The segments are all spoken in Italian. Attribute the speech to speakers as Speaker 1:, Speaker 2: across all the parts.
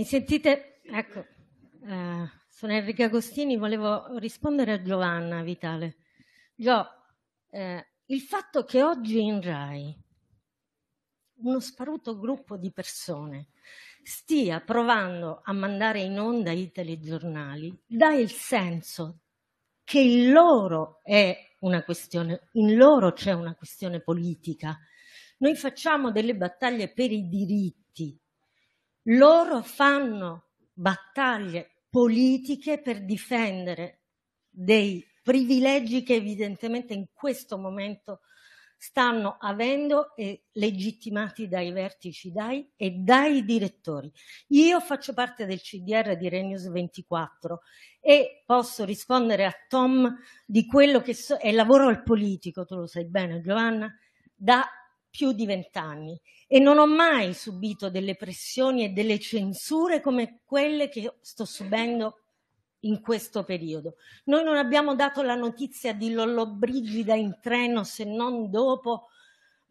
Speaker 1: Mi sentite? Ecco, eh, sono Enrica Agostini, volevo rispondere a Giovanna Vitale. Gio, eh, il fatto che oggi in RAI uno sparuto gruppo di persone stia provando a mandare in onda i telegiornali dà il senso che in loro è una questione, in loro c'è una questione politica. Noi facciamo delle battaglie per i diritti, loro fanno battaglie politiche per difendere dei privilegi che evidentemente in questo momento stanno avendo e legittimati dai vertici DAI e dai direttori. Io faccio parte del CDR di Renews 24 e posso rispondere a Tom di quello che so, e lavoro al politico, tu lo sai bene Giovanna, da più di vent'anni e non ho mai subito delle pressioni e delle censure come quelle che sto subendo in questo periodo. Noi non abbiamo dato la notizia di Lollobrigida in treno se non dopo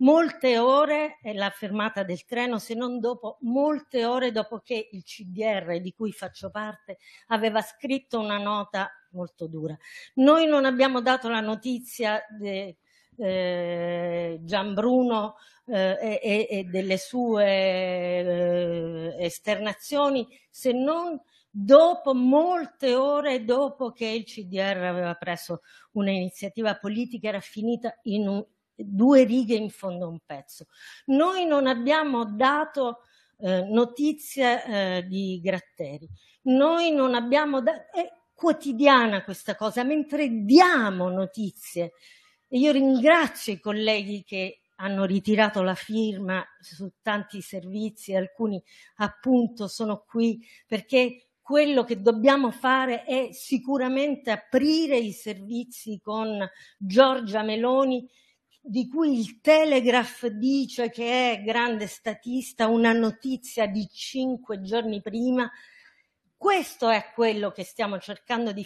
Speaker 1: molte ore, e la fermata del treno, se non dopo molte ore dopo che il CDR, di cui faccio parte, aveva scritto una nota molto dura. Noi non abbiamo dato la notizia de, eh, Gianbruno eh, e, e, delle sue eh, esternazioni se non dopo molte ore dopo che il CDR aveva preso un'iniziativa politica era finita in un, due righe in fondo a un pezzo. Noi non abbiamo dato eh, notizia eh, di Gratteri, noi non abbiamo dato... È quotidiana questa cosa, mentre diamo notizie io ringrazio i colleghi che hanno ritirato la firma su tanti servizi, alcuni appunto sono qui perché quello che dobbiamo fare è sicuramente aprire i servizi con Giorgia Meloni di cui il Telegraph dice che è grande statista, una notizia di cinque giorni prima. Questo è quello che stiamo cercando di